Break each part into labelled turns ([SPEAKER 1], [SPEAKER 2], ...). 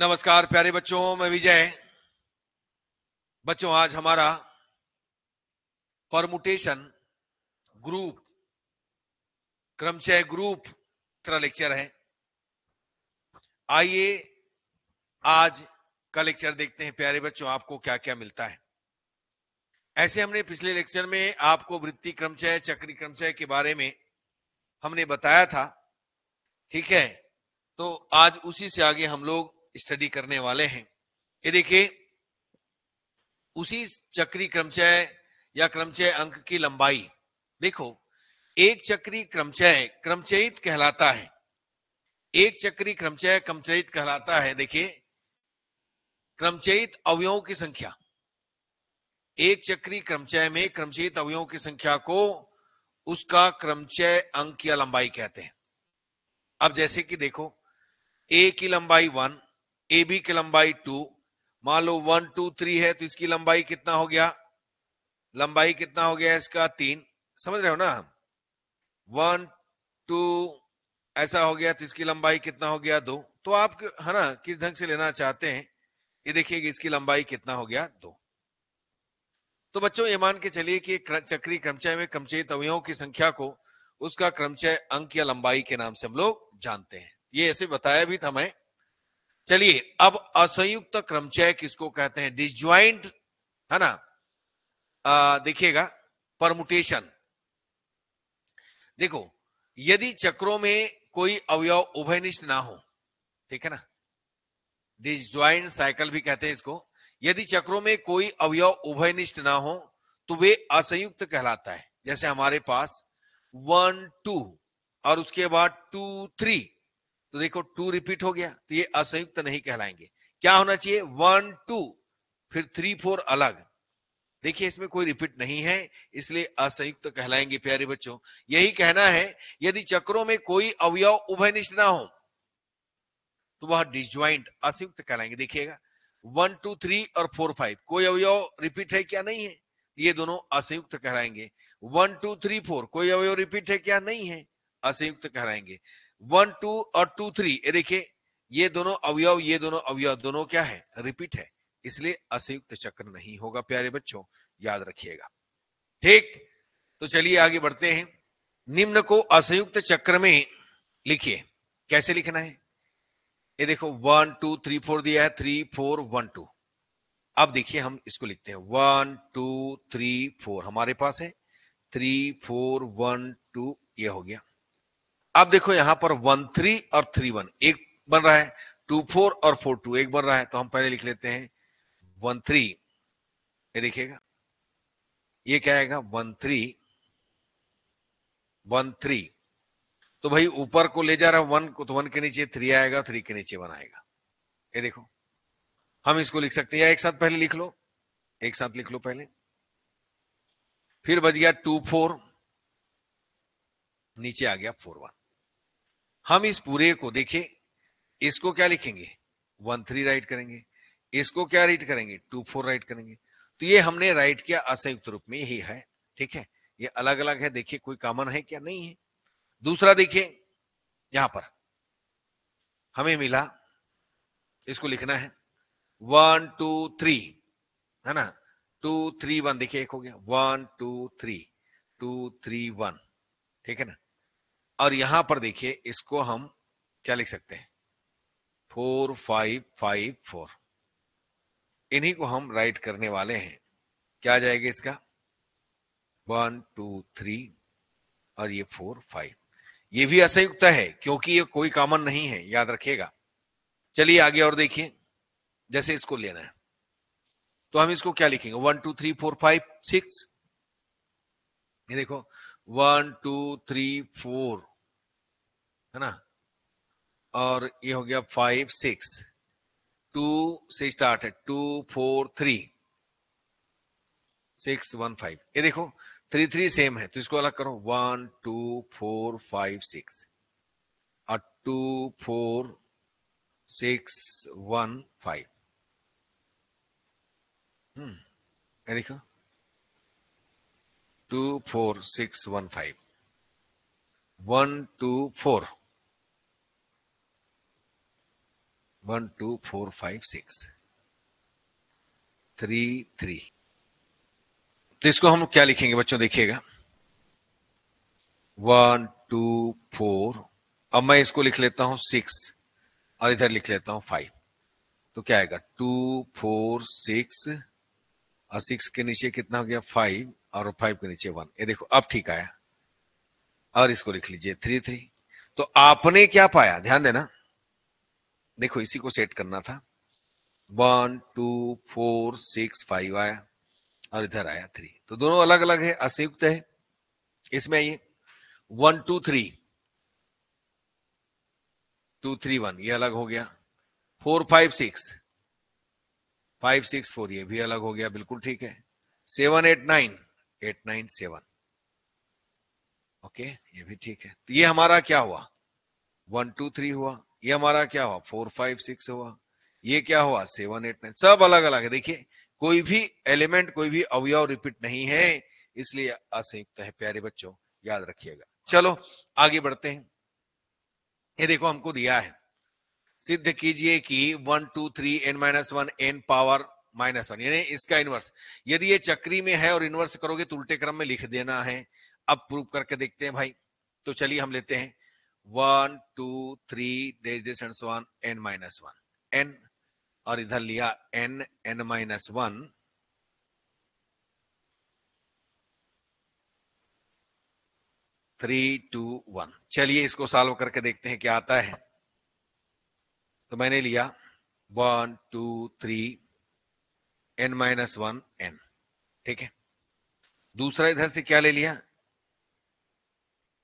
[SPEAKER 1] नमस्कार प्यारे बच्चों मैं विजय बच्चों आज हमारा परमुटेशन ग्रुप क्रमचय ग्रुप का लेक्चर है आइए आज का लेक्चर देखते हैं प्यारे बच्चों आपको क्या क्या मिलता है ऐसे हमने पिछले लेक्चर में आपको वृत्ति क्रमचय चक्री क्रमचय के बारे में हमने बताया था ठीक है तो आज उसी से आगे हम लोग स्टडी करने वाले हैं ये देखिए उसी चक्री क्रमचय या क्रमचय अंक की लंबाई देखो एक चक्री क्रमचय क्रमचयित कहलाता है एक चक्री क्रमचय क्रमचयित कहलाता है देखिए क्रमचयित अवयवों की संख्या एक चक्री क्रमचय में क्रमचयित अवयवों की संख्या को उसका क्रमचय अंक या लंबाई कहते हैं अब जैसे कि देखो ए की लंबाई वन ए बी की लंबाई टू मान लो वन टू थ्री है तो इसकी लंबाई कितना हो गया लंबाई कितना हो गया इसका तीन समझ रहे हो ना हम वन टू ऐसा हो गया तो इसकी लंबाई कितना हो गया दो तो आप है ना किस ढंग से लेना चाहते हैं ये देखिए इसकी लंबाई कितना हो गया दो तो बच्चों ये मान के चलिए कि चक्री क्रमचय में क्रमचयित अवयवों की संख्या को उसका क्रमचय अंक या लंबाई के नाम से हम लोग जानते हैं ये ऐसे बताया भी था मैं चलिए अब असंयुक्त क्रमचय किसको कहते हैं डिसज्वाइंट है ना देखिएगा परमुटेशन देखो यदि चक्रों में कोई अवयव उभयनिष्ठ ना हो ठीक है ना डिसज्वाइंट साइकिल भी कहते हैं इसको यदि चक्रों में कोई अवयव उभयनिष्ठ ना हो तो वे असंयुक्त कहलाता है जैसे हमारे पास वन टू और उसके बाद टू थ्री तो देखो टू रिपीट हो गया तो ये असंयुक्त नहीं कहलाएंगे क्या होना चाहिए वन टू फिर थ्री फोर अलग देखिए इसमें कोई रिपीट नहीं है इसलिए असंयुक्त कहलाएंगे प्यारे बच्चों यही कहना है यदि चक्रों में कोई अवयव उभयनिष्ठ ना हो तो वह डिज्वाइंट असंयुक्त कहलाएंगे देखिएगा वन टू थ्री और फोर फाइव कोई अवयव रिपीट है क्या नहीं है ये दोनों असंयुक्त कहलाएंगे वन टू थ्री फोर कोई अवयव रिपीट है क्या नहीं है असंयुक्त कहलाएंगे वन टू और टू थ्री ये देखिए ये दोनों अवयव ये दोनों अवयव दोनों क्या है रिपीट है इसलिए असंयुक्त चक्र नहीं होगा प्यारे बच्चों याद रखिएगा ठीक तो चलिए आगे बढ़ते हैं निम्न को असंयुक्त चक्र में लिखिए कैसे लिखना है ये देखो वन टू थ्री फोर दिया है थ्री फोर वन टू अब देखिए हम इसको लिखते हैं वन टू थ्री फोर हमारे पास है थ्री फोर वन टू ये हो गया अब देखो यहां पर वन थ्री और थ्री वन एक बन रहा है टू फोर और फोर टू एक बन रहा है तो हम पहले लिख लेते हैं वन थ्री ये देखिएगा ये क्या आएगा वन थ्री वन थ्री तो भाई ऊपर को ले जा रहा है वन को तो वन के नीचे थ्री आएगा थ्री के नीचे वन आएगा ये देखो हम इसको लिख सकते हैं या एक साथ पहले लिख लो एक साथ लिख लो पहले फिर बच गया टू फोर नीचे आ गया फोर वन हम इस पूरे को देखें इसको क्या लिखेंगे वन थ्री राइट करेंगे इसको क्या राइट करेंगे टू फोर राइट करेंगे तो ये हमने राइट किया असंयुक्त रूप में ही है ठीक है ये अलग अलग है देखिए कोई कॉमन है क्या नहीं है दूसरा देखिए यहां पर हमें मिला इसको लिखना है वन टू थ्री है ना टू थ्री वन देखिए एक हो गया one two three two three one ठीक है ना और यहां पर देखिए इसको हम क्या लिख सकते हैं फोर फाइव फाइव फोर इन्हीं को हम राइट करने वाले हैं क्या आ जाएगा इसका वन टू थ्री और ये फोर फाइव ये भी असंयुक्त है क्योंकि ये कोई कॉमन नहीं है याद रखिएगा चलिए आगे और देखिए जैसे इसको लेना है तो हम इसको क्या लिखेंगे one two three four five six ये देखो वन टू थ्री फोर है ना और ये हो गया फाइव सिक्स टू से स्टार्ट है two four three six one five ये देखो थ्री थ्री सेम है तो इसको अलग करो one two four five six और two four six one five हम्म ये देखो two four six one five one two four one two four five six three three तो इसको हम क्या लिखेंगे बच्चों देखिएगा वन टू फोर अब मैं इसको लिख लेता हूं सिक्स और इधर लिख लेता हूं फाइव तो क्या आएगा टू फोर सिक्स और सिक्स के नीचे कितना हो गया फाइव और फाइव के नीचे वन ये देखो अब ठीक आया और इसको लिख लीजिए थ्री थ्री तो आपने क्या पाया ध्यान देना देखो इसी को सेट करना था one two four six five आया और इधर आया थ्री तो दोनों अलग अलग है असंयुक्त है इसमें आइए one two three two three one ये अलग हो गया four five six five six four ये भी अलग हो गया बिल्कुल ठीक है seven eight nine eight nine seven okay ये भी ठीक है तो ये हमारा क्या हुआ वन टू थ्री हुआ ये हमारा क्या हुआ फोर फाइव सिक्स हुआ ये क्या हुआ सेवन एट नाइन सब अलग अलग है देखिए कोई भी एलिमेंट कोई भी अवयव रिपीट नहीं है इसलिए असंयुक्त है प्यारे बच्चों याद रखिएगा चलो आगे बढ़ते हैं ये देखो हमको दिया है सिद्ध कीजिए कि one two three n minus one n power minus one यानी इसका इनवर्स यदि ये चक्री में है और इनवर्स करोगे तो उल्टे क्रम में लिख देना है अब प्रूव करके देखते हैं भाई तो चलिए हम लेते हैं one two three dash dash and one n minus one n और इधर लिया n n minus one three two one चलिए इसको सॉल्व करके देखते हैं क्या आता है तो मैंने लिया one two three n minus one n ठीक है दूसरा इधर से क्या ले लिया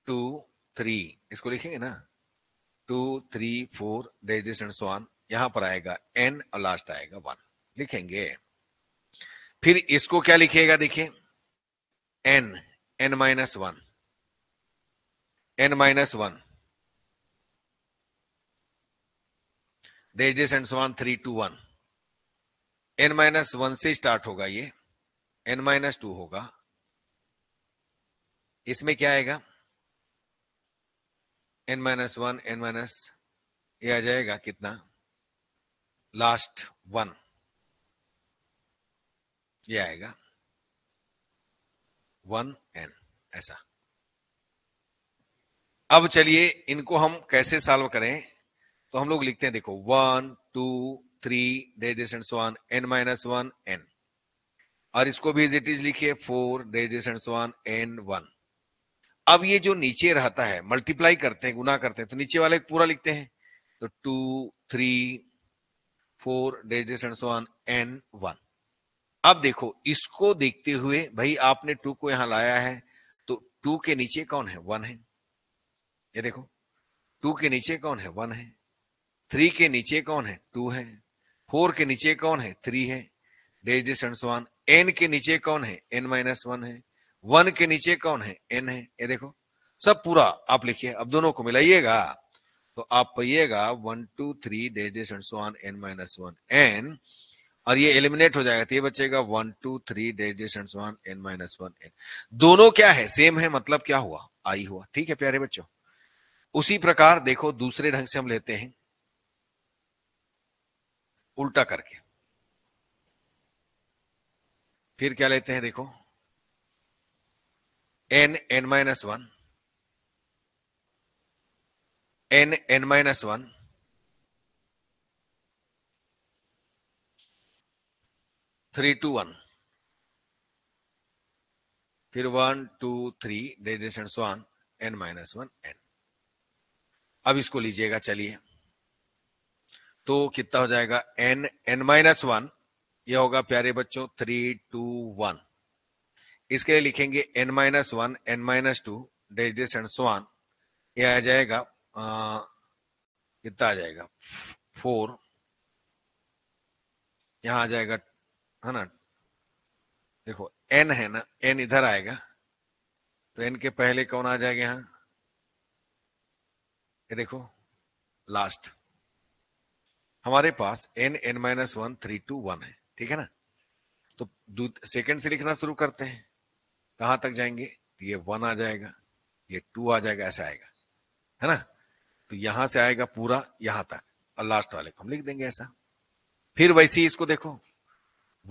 [SPEAKER 1] टू थ्री इसको लिखेंगे ना two three four dash and so on यहां पर आएगा एन और लास्ट आएगा वन लिखेंगे फिर इसको क्या लिखिएगा देखिए n n minus one n minus one dashes and so on three two one n minus one से स्टार्ट होगा ये एन माइनस टू होगा इसमें क्या आएगा n minus one n minus ये आ जाएगा कितना लास्ट वन ये आएगा वन एन ऐसा अब चलिए इनको हम कैसे सॉल्व करें तो हम लोग लिखते हैं देखो one two three dashes and one n minus one n और इसको भी इज इट इज लिखिए four dashes and one n one अब ये जो नीचे रहता है मल्टीप्लाई करते हैं गुना करते हैं तो नीचे वाले पूरा लिखते हैं तो two three four dashes and n one अब देखो इसको देखते हुए भाई आपने टू को यहां लाया है तो टू के नीचे कौन है वन है ये देखो टू के नीचे कौन है वन है थ्री के नीचे कौन है टू है फोर के नीचे कौन है थ्री है डेज डिस्टेंस वन एन के नीचे कौन है एन माइनस वन है वन के नीचे कौन है एन है ये देखो सब पूरा आप लिखिए अब दोनों को मिलाइएगा तो आप पाइएगा one two three dashes and so n minus one n और ये एलिमिनेट हो जाएगा तो ये बचेगा one two three dashes and so n minus one n दोनों क्या है सेम है मतलब क्या हुआ आई हुआ ठीक है प्यारे बच्चों उसी प्रकार देखो दूसरे ढंग से हम लेते हैं उल्टा करके फिर क्या लेते हैं देखो n n minus 1 n n minus 1 three two one फिर one two three dashes and one n minus one n अब इसको लीजिएगा चलिए तो कितना हो जाएगा एन एन माइनस वन यह होगा प्यारे बच्चों थ्री टू वन इसके लिए लिखेंगे n minus one n minus two dash and so on ये आ जाएगा कितना आ जाएगा फोर यहां आ जाएगा है ना देखो एन है ना एन इधर आएगा तो एन के पहले कौन आ जाएगा यहाँ ये देखो लास्ट हमारे पास n n minus one three two one है ठीक है ना तो सेकंड से लिखना शुरू करते हैं कहां तक जाएंगे तो ये वन आ जाएगा ये टू आ जाएगा ऐसा आएगा है ना तो यहां से आएगा पूरा यहां तक और लास्ट वाले को हम लिख देंगे ऐसा फिर वैसे ही इसको देखो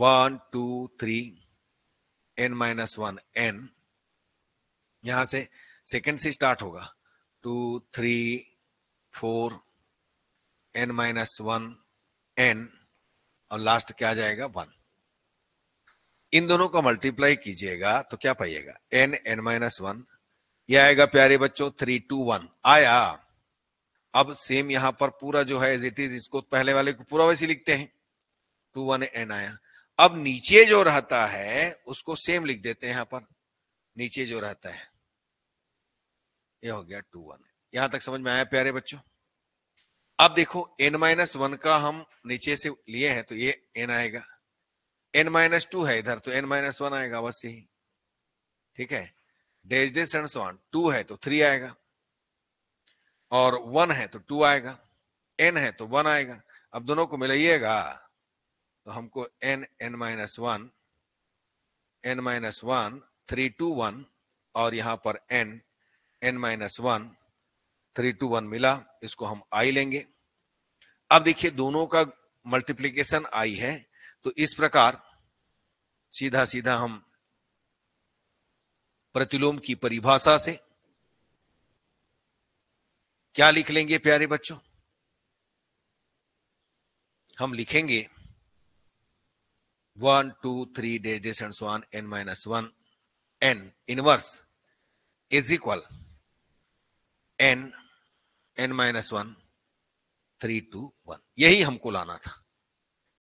[SPEAKER 1] one two three n minus one n यहां से सेकेंड से स्टार्ट होगा two three four n minus one n और लास्ट क्या आ जाएगा वन इन दोनों को मल्टीप्लाई कीजिएगा तो क्या पाइएगा एन एन माइनस वन यह आएगा प्यारे बच्चों थ्री टू वन आया अब सेम यहां पर पूरा जो है एज इट इज इसको पहले वाले को पूरा वैसे लिखते हैं टू वन एन आया अब नीचे जो रहता है उसको सेम लिख देते हैं यहां पर नीचे जो रहता है ये हो गया टू वन यहां तक समझ में आया प्यारे बच्चों अब देखो एन माइनस वन का हम नीचे से लिए हैं तो ये एन आएगा एन माइनस टू है इधर तो एन माइनस वन आएगा बस यही ठीक है डेज डेज एंड टू है तो थ्री आएगा और वन है तो टू आएगा एन है तो वन आएगा अब दोनों को मिलाइएगा तो हमको n n minus one n minus one three two one और यहां पर n n minus one three two one मिला इसको हम आई लेंगे अब देखिए दोनों का मल्टीप्लीकेशन आई है तो इस प्रकार सीधा सीधा हम प्रतिलोम की परिभाषा से क्या लिख लेंगे प्यारे बच्चों हम लिखेंगे one two three dashes and one n minus one n inverse is equal n n minus one three two one यही हमको लाना था